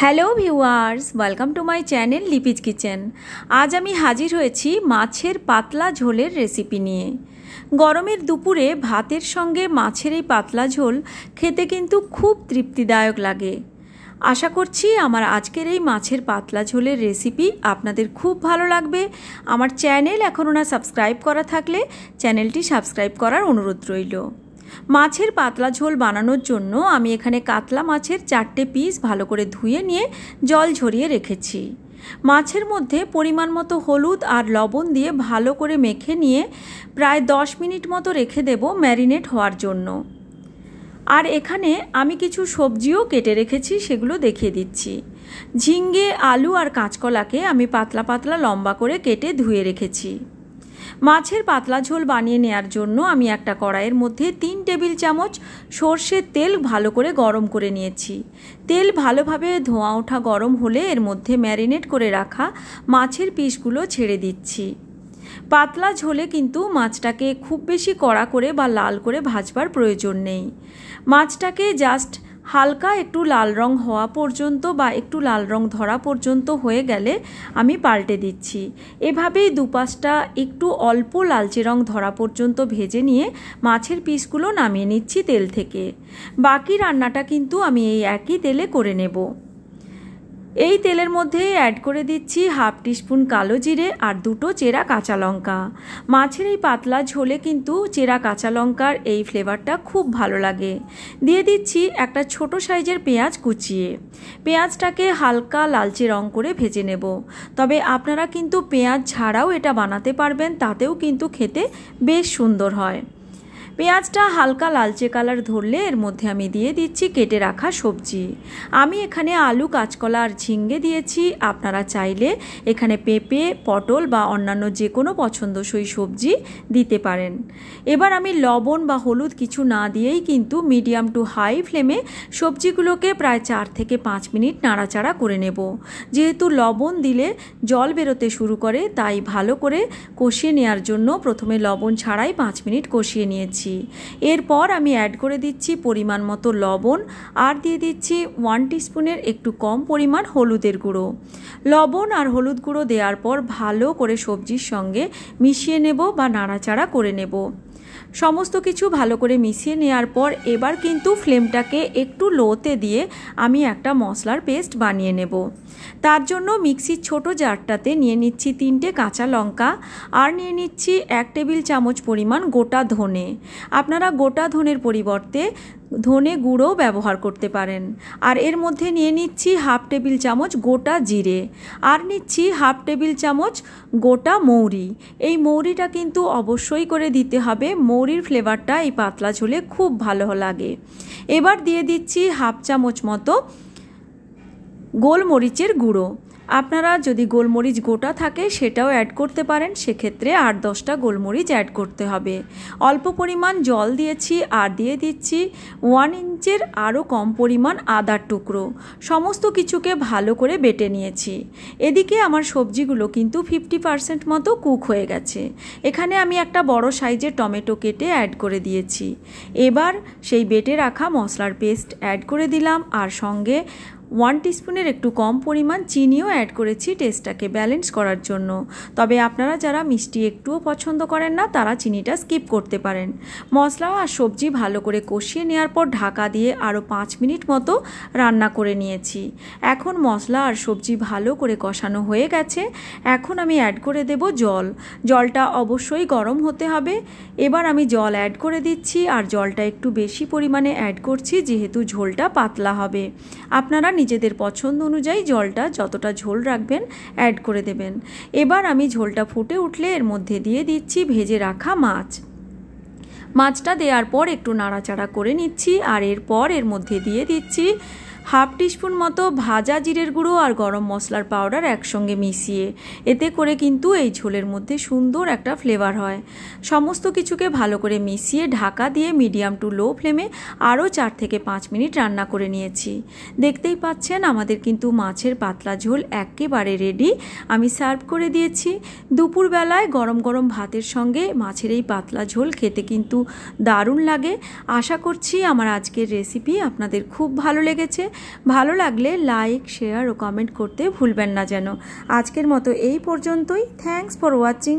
hello viewers welcome to my channel Lipi's kitchen আজ আমি হাজির হয়েছি মাছের পাতলা ঝোলের রেসিপি নিয়ে গরমের দুপুরে ভাতের সঙ্গে মাছের এই পাতলা ঝোল খেতে কিন্তু খুব তৃপ্তিদায়ক লাগে আশা করছি আমার আজকের এই মাছের পাতলা ঝোলের রেসিপি আপনাদের খুব ভালো লাগবে আমার চ্যানেল এখনও না সাবস্ক্রাইব করা থাকলে চ্যানেলটি সাবস্ক্রাইব করার অনুরোধ রইল মাছের পাতলা ঝোল বানানোর জন্য আমি এখানে কাতলা মাছের চারটে পিস ভালো করে ধুয়ে নিয়ে জল ঝরিয়ে রেখেছি মাছের মধ্যে পরিমাণ মতো হলুদ আর লবণ দিয়ে ভালো করে মেখে নিয়ে প্রায় দশ মিনিট মতো রেখে দেব ম্যারিনেট হওয়ার জন্য আর এখানে আমি কিছু সবজিও কেটে রেখেছি সেগুলো দেখিয়ে দিচ্ছি ঝিঙ্গে আলু আর কাঁচকলাকে আমি পাতলা পাতলা লম্বা করে কেটে ধুয়ে রেখেছি মাছের পাতলা ঝোল বানিয়ে নেয়ার জন্য আমি একটা কড়াইয়ের মধ্যে তিন টেবিল চামচ সর্ষের তেল ভালো করে গরম করে নিয়েছি তেল ভালোভাবে ধোঁয়া ওঠা গরম হলে এর মধ্যে ম্যারিনেট করে রাখা মাছের পিসগুলো ছেড়ে দিচ্ছি পাতলা ঝোলে কিন্তু মাছটাকে খুব বেশি কড়া করে বা লাল করে ভাজবার প্রয়োজন নেই মাছটাকে জাস্ট হালকা একটু লাল রং হওয়া পর্যন্ত বা একটু লাল রং ধরা পর্যন্ত হয়ে গেলে আমি পাল্টে দিচ্ছি এভাবেই দুপাশটা একটু অল্প লালচে রং ধরা পর্যন্ত ভেজে নিয়ে মাছের পিসগুলো নামিয়ে নিচ্ছি তেল থেকে বাকি রান্নাটা কিন্তু আমি এই একই তেলে করে নেব এই তেলের মধ্যে অ্যাড করে দিচ্ছি হাফ টিস্পুন কালো জিরে আর দুটো চেরা কাঁচা লঙ্কা মাছের এই পাতলা ঝোলে কিন্তু চেরা কাঁচা লঙ্কার এই ফ্লেভারটা খুব ভালো লাগে দিয়ে দিচ্ছি একটা ছোট সাইজের পেঁয়াজ কুচিয়ে পেঁয়াজটাকে হালকা লালচে রং করে ভেজে নেব তবে আপনারা কিন্তু পেঁয়াজ ছাড়াও এটা বানাতে পারবেন তাতেও কিন্তু খেতে বেশ সুন্দর হয় পেঁয়াজটা হালকা লালচে কালার ধরলে এর মধ্যে আমি দিয়ে দিচ্ছি কেটে রাখা সবজি আমি এখানে আলু কাঁচকলা আর ঝিঙ্গে দিয়েছি আপনারা চাইলে এখানে পেঁপে পটল বা অন্যান্য যে কোনো পছন্দসই সবজি দিতে পারেন এবার আমি লবণ বা হলুদ কিছু না দিয়েই কিন্তু মিডিয়াম টু হাই ফ্লেমে সবজিগুলোকে প্রায় চার থেকে পাঁচ মিনিট নাড়াচাড়া করে নেব যেহেতু লবণ দিলে জল বেরোতে শুরু করে তাই ভালো করে কষিয়ে নেওয়ার জন্য প্রথমে লবণ ছাড়াই পাঁচ মিনিট কষিয়ে নিয়েছি দিচ্ছি এরপর আমি অ্যাড করে দিচ্ছি পরিমাণ মতো লবণ আর দিয়ে দিচ্ছি ওয়ান টিস্পুনের একটু কম পরিমাণ হলুদের গুঁড়ো লবণ আর হলুদ গুঁড়ো দেওয়ার পর ভালো করে সবজির সঙ্গে মিশিয়ে নেব বা নাড়াচাড়া করে নেব সমস্ত কিছু ভালো করে মিশিয়ে নেওয়ার পর এবার কিন্তু ফ্লেমটাকে একটু লোতে দিয়ে আমি একটা মশলার পেস্ট বানিয়ে নেব তার জন্য মিক্সির ছোট জারটাতে নিয়ে নিচ্ছি তিনটে কাঁচা লঙ্কা আর নিয়ে নিচ্ছি এক টেবিল চামচ পরিমাণ গোটা ধনে আপনারা গোটা ধনের পরিবর্তে ধনে গুঁড়োও ব্যবহার করতে পারেন আর এর মধ্যে নিয়ে নিচ্ছি হাফ টেবিল চামচ গোটা জিরে আর নিচ্ছি হাফ টেবিল চামচ গোটা মৌরি এই মৌরিটা কিন্তু অবশ্যই করে দিতে হবে মৌরির ফ্লেভারটা এই পাতলা ঝোলে খুব ভালো লাগে এবার দিয়ে দিচ্ছি হাফ চামচ মতো গোলমরিচের গুঁড়ো আপনারা যদি গোলমরিচ গোটা থাকে সেটাও অ্যাড করতে পারেন সেক্ষেত্রে আট দশটা গোলমরিচ অ্যাড করতে হবে অল্প পরিমাণ জল দিয়েছি আর দিয়ে দিচ্ছি ওয়ান ইঞ্চের আরও কম পরিমাণ আদার টুকরো সমস্ত কিছুকে ভালো করে বেটে নিয়েছি এদিকে আমার সবজিগুলো কিন্তু ফিফটি পারসেন্ট মতো কুক হয়ে গেছে এখানে আমি একটা বড় সাইজের টমেটো কেটে অ্যাড করে দিয়েছি এবার সেই বেটে রাখা মশলার পেস্ট অ্যাড করে দিলাম আর সঙ্গে ওয়ান টিস্পুনের একটু কম পরিমাণ চিনিও অ্যাড করেছি টেস্টটাকে ব্যালেন্স করার জন্য তবে আপনারা যারা মিষ্টি একটুও পছন্দ করেন না তারা চিনিটা স্কিপ করতে পারেন মশলা আর সবজি ভালো করে কষিয়ে নেওয়ার পর ঢাকা দিয়ে আরও পাঁচ মিনিট মতো রান্না করে নিয়েছি এখন মশলা আর সবজি ভালো করে কষানো হয়ে গেছে এখন আমি অ্যাড করে দেব জল জলটা অবশ্যই গরম হতে হবে এবার আমি জল অ্যাড করে দিচ্ছি আর জলটা একটু বেশি পরিমাণে অ্যাড করছি যেহেতু ঝোলটা পাতলা হবে আপনারা নিজেদের পছন্দ অনুযায়ী জলটা যতটা ঝোল রাখবেন অ্যাড করে দেবেন এবার আমি ঝোলটা ফুটে উঠলে এর মধ্যে দিয়ে দিচ্ছি ভেজে রাখা মাছ মাছটা দেওয়ার পর একটু নাড়াচাড়া করে নিচ্ছি আর এরপর এর মধ্যে দিয়ে দিচ্ছি হাফ টিস্পুন মতো ভাজা জিরের গুঁড়ো আর গরম মশলার পাউডার একসঙ্গে মিশিয়ে এতে করে কিন্তু এই ঝোলের মধ্যে সুন্দর একটা ফ্লেভার হয় সমস্ত কিছুকে ভালো করে মিশিয়ে ঢাকা দিয়ে মিডিয়াম টু লো ফ্লেমে আরও চার থেকে পাঁচ মিনিট রান্না করে নিয়েছি দেখতেই পাচ্ছেন আমাদের কিন্তু মাছের পাতলা ঝোল একেবারে রেডি আমি সার্ভ করে দিয়েছি দুপুরবেলায় গরম গরম ভাতের সঙ্গে মাছের এই পাতলা ঝোল খেতে কিন্তু দারুণ লাগে আশা করছি আমার আজকের রেসিপি আপনাদের খুব ভালো লেগেছে ভালো লাগলে লাইক শেয়ার ও কমেন্ট করতে ভুলবেন না যেন আজকের মতো এই পর্যন্তই থ্যাংকস ফর ওয়াচিং